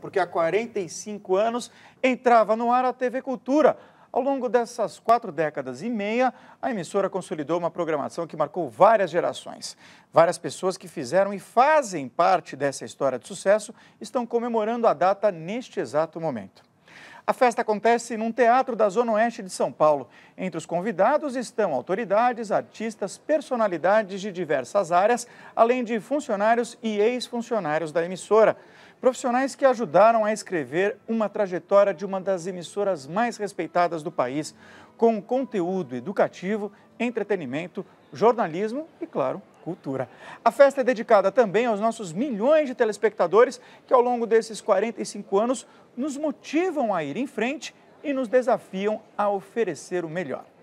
porque há 45 anos entrava no ar a TV Cultura. Ao longo dessas quatro décadas e meia, a emissora consolidou uma programação que marcou várias gerações. Várias pessoas que fizeram e fazem parte dessa história de sucesso estão comemorando a data neste exato momento. A festa acontece num teatro da Zona Oeste de São Paulo. Entre os convidados estão autoridades, artistas, personalidades de diversas áreas, além de funcionários e ex-funcionários da emissora. Profissionais que ajudaram a escrever uma trajetória de uma das emissoras mais respeitadas do país, com conteúdo educativo, entretenimento, jornalismo e, claro, cultura. A festa é dedicada também aos nossos milhões de telespectadores que, ao longo desses 45 anos, nos motivam a ir em frente e nos desafiam a oferecer o melhor.